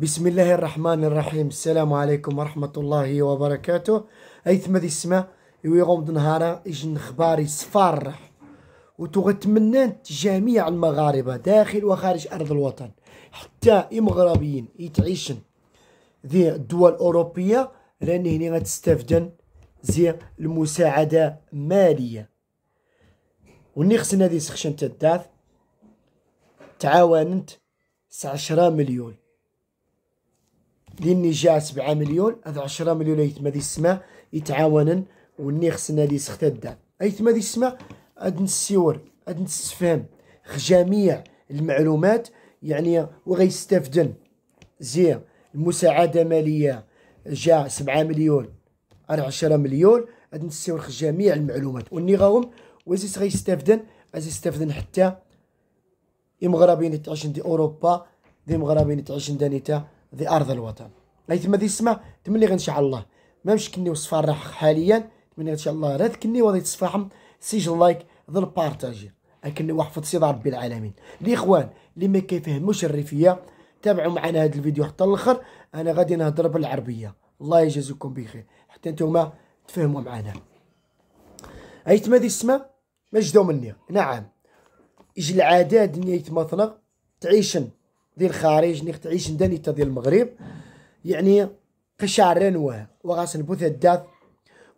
بسم الله الرحمن الرحيم السلام عليكم ورحمة الله وبركاته أيثما ذي السما يغمض نهارا إجن خباري صفار وتغتمنان جميع المغاربة داخل وخارج أرض الوطن حتى المغربيين يتعيشن ذي الدول الأوروبية لأن هنا غتستافدن زي المساعدة مالية وني خصنا ذي سخشن تداث تعاونت 10 مليون لاني جا 7 مليون هذا 10 مليون ايتما دي السما يتعاونن وني خصنا لي سخت الدعم ايتما دي السما هاد نسيور هاد نستفهم جميع المعلومات يعني وغيستافدن زي المساعدة مالية جا 7 مليون 10 مليون هاد نسيور جميع المعلومات وني غاهم وزيس غيستافدن استافدن حتى المغربين تعيشن دي اوروبا دي مغربيين تعيشن نيتا ذي ارض الوطن لا يتم ذي السما تمني غير ان شاء الله ما مش كني وصفا راح حاليا تمني ان شاء الله راه كني وغادي تصفاهم سجل لايك ذي البارتاجي اكني وحفظ سيد ربي العالمين الاخوان اللي ما كيفهموش الريفيه تابعوا معنا هذا الفيديو حتى الاخر انا غادي نهضر بالعربيه الله يجازيكم بخير حتى نتوما تفهموا معنا ايتما ذي السما ما مني نعم اجل العادات اللي يتمثلق تعيشن ديال الخارج تعيش نداني تا ديال المغرب يعني قشعر نواه وغاسنبوث الداث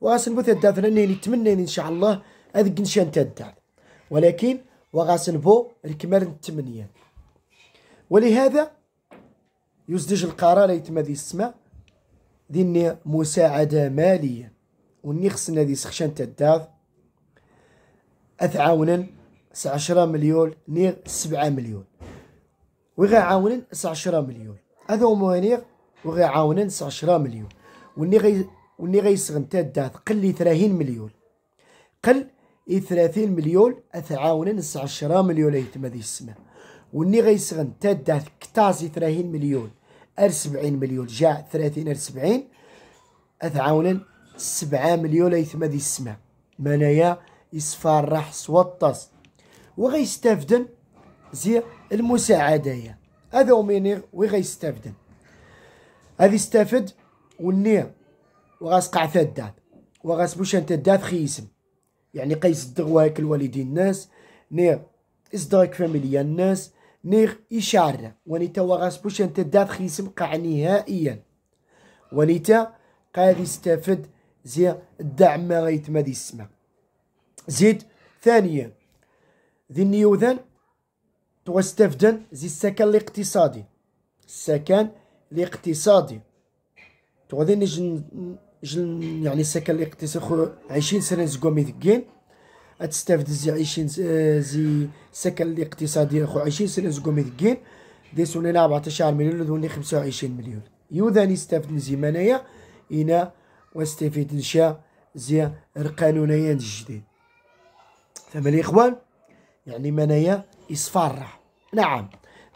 وغاسنبوث الداث لاني نتمنى ان شاء الله اذق نشان الداث ولكن نبو الكمال التمنيات ولهذا يزدج القرار يتم هذه السماء ديني مساعدة مالية وني خصنا ذي سخشان تداف أثعاونا 10 مليون نير سبعة مليون وغيعاونن 19 مليون هذا هو موانيغ وغيعاونن 19 مليون واللي غي واللي غيسغن الدات قل 30 مليون قل 30 مليون اثعاونن 19 مليون ايتما ذي السماء واللي غيسغن الدات كتازي 30 مليون ال 70 مليون جاء 30 ال 70 اثعاونن 7 مليون ايتما ذي السماء منايا اسفار راح سوطس وغيستافدن زي المساعدة هي هذا ومينير وي غيستافد هذه استافد والنير وغاسقع تداد وغاسبوش انت داد خيسم يعني قيصدر واكل الوالدين الناس نير ازدرك فاميليا الناس نير إشارة ونيتا وغاسبوش انت داد خيسم قاع نهائيا ونيتا قاد يستافد زي الدعم ما غيتما دي السما زيد ثانيا ذي النيوذان تستخدم زي السكن الاقتصادي السكن الاقتصادي تغادي نجن جن يعني السكن الاقتصادي خو عشرين سنة زكوا ميثقين تستافد زي عشرين زي السكن الاقتصادي خو عشرين سنة زكوا ميثقين دي سوني عشر مليون دوني خمسة وعشرين مليون ذا نستافد زي منايا إنا واستفيد نشا زي القانونيان الجديد ثم الإخوان يعني منايا يصفارح نعم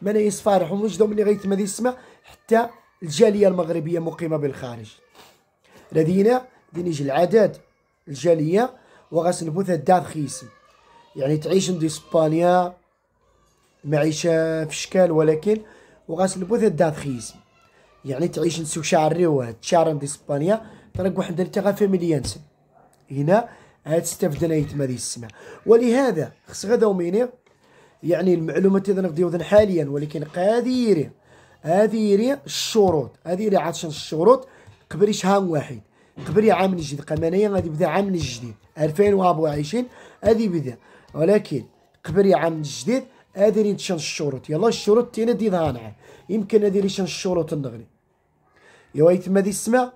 منايا يصفارح ونوجدو اللي غيتم هذه السماء حتى الجالية المغربية مقيمة بالخارج لدينا دينيج العدد الجالية وغسنبوث الدارخيسم يعني تعيش عند اسبانيا معيشه في شكال ولكن وغسنبوث الدارخيسم يعني تعيش نسو شعر ريوات تشارن دي اسبانيا ترك واحد التغافي مليانسن هنا عاد استفدنا يتما السماء ولهذا خص غدا وميني يعني المعلومات اللي نغديو حاليا ولكن قادير هذه الشروط هذه عطشان الشروط قبل شهر واحد قبل عام جديد قمانيا غادي يبدا عام جديد 2024 هذه بدا ولكن قبل عام جديد هذه شان الشروط يلا الشروط تينا دي ضانعه يمكن هذه شان الشروط النغري يوا يتما دي السماء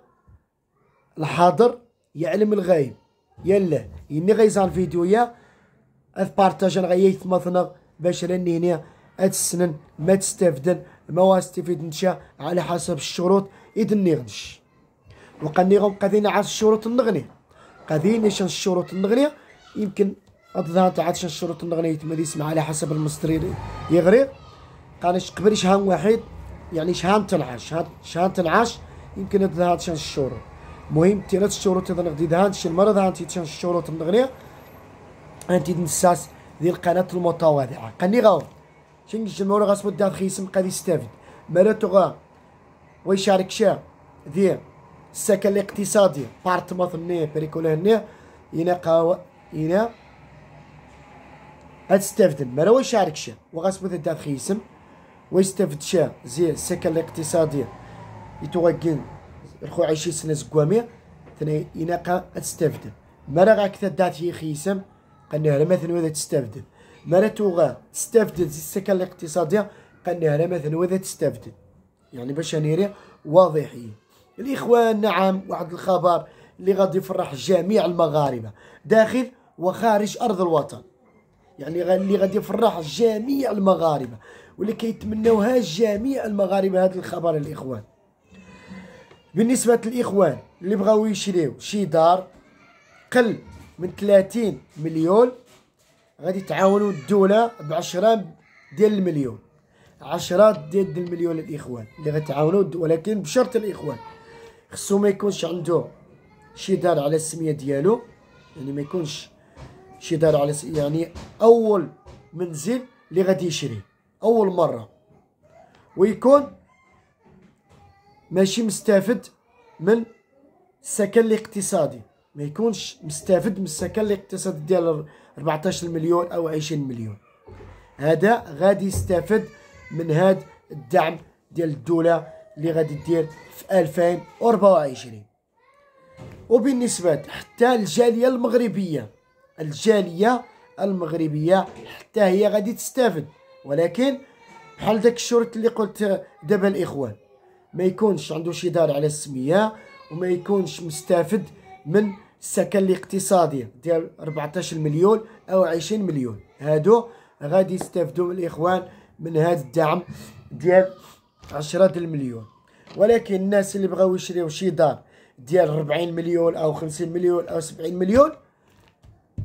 الحاضر يعلم الغايب يلا يني غيزان الفيديو يا اذ بارتاجن غييت مثنا باش راني هنا اتسنن ما تستفدن ما واستفيد نتا على حسب الشروط إذن غنش وقاني غو قاذين عاد الشروط النغني قاذين شان الشروط النغني يمكن أتظهر عاد شان الشروط النغني يتمدي يسمع على حسب المصدر يغري قانيش قبل شهان واحد يعني شهان تنعاش شهان تنعاش يمكن أتظهر شان الشروط مهم تيرات الشروط تيضا غادي هانتي المرض هانتي تشان الشروط النغريه تيد نساس ديال القناه المتواضعه قني غاو شنجي المورا غاسمو داد خيسم قادي يستافد مراتو غا ويشارك شا ديال السكن الاقتصادي بارت مثني بريكولا هني ينا قاو ينا هتستفدن مرا ويشارك شا وغاسمو داد خيسم ويستفد شا زي السكن الاقتصادي يتوغن الخو عايشين سنة قوامي ثني ينقى تستفدل مرة غا كتا هي خيسم على مثلا وذا تستفدل مرة توغا زي السكة الاقتصادية على مثلا وذا تستفدل يعني باش نيري واضحين الإخوان نعم واحد الخبر اللي غادي يفرح جميع المغاربة داخل وخارج أرض الوطن يعني اللي غادي يفرح جميع المغاربه واللي كيتمناوها جميع المغاربه هذا الخبر الاخوان بالنسبه للاخوان اللي بغاو يشريو شي دار قل من 30 مليون غادي تعاونوا الدوله بعشرة ديال المليون 10 ديال المليون الإخوان اللي غتعاونوا ولكن بشرط الاخوان خصو ما يكونش عنده شي دار على السميه ديالو يعني ما يكونش شي دار على س... يعني اول منزل اللي غادي يشري اول مره ويكون ماشي مستافد من السكن الاقتصادي ما يكونش مستافد من السكن الاقتصادي ديال 14 مليون او 20 مليون هذا غادي يستافد من هذا الدعم ديال الدوله اللي غادي دير في 2024 وبالنسبه حتى الجاليه المغربيه الجاليه المغربيه حتى هي غادي تستافد ولكن بحال داك الشرط اللي قلت دابا الاخوان ما يكونش عنده شي دار على السميه وما يكونش مستافد من السكن الاقتصادي ديال 14 مليون او 20 مليون هادو غادي يستافدوا الاخوان من هذا الدعم ديال 10 المليون ولكن الناس اللي بغاو يشريو شي دار ديال 40 مليون او 50 مليون او 70 مليون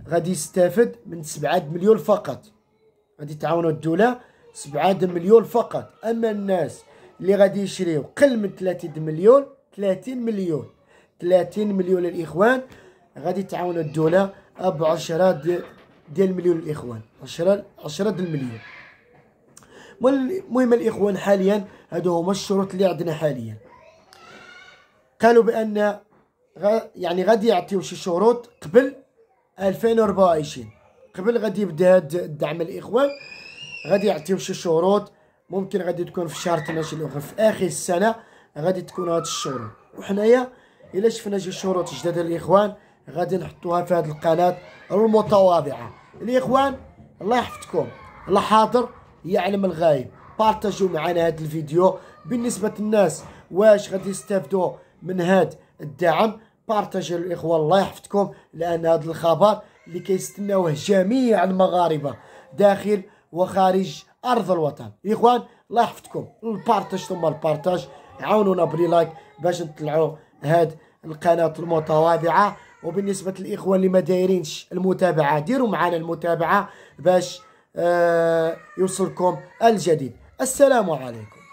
غادي يستافد من 7 مليون فقط غادي تعاونوا الدوله 7 مليون فقط اما الناس اللي غادي يشريو قل من 30 مليون 30 مليون 30 مليون الاخوان غادي تعاون الدوله ب 10 ديال مليون الاخوان 10 10 ديال المليون المهم الاخوان حاليا هادو هما الشروط اللي عندنا حاليا قالوا بان غا يعني غادي يعطيو شي شروط قبل 2024 قبل غادي يبدا هاد الدعم الاخوان غادي يعطيو شي شروط ممكن غادي تكون في شهر 12 الاخر في اخر السنه غادي تكون هاد الشروط وحنايا الا شفنا شي شروط جداد الاخوان غادي نحطوها في هاد القناه المتواضعه الاخوان الله يحفظكم الله حاضر يعلم الغايب بارطاجيو معنا هاد الفيديو بالنسبه للناس واش غادي يستافدوا من هاد الدعم بارطاجيو الاخوان الله يحفظكم لان هاد الخبر اللي كيستناوه جميع المغاربه داخل وخارج ارض الوطن اخوان الله يحفظكم البارتاج ثم البارتاج عاونونا بلي لايك باش نطلعوا هاد القناه المتواضعه وبالنسبه للاخوان اللي ما دايرينش المتابعه ديروا معنا المتابعه باش آه يوصلكم الجديد السلام عليكم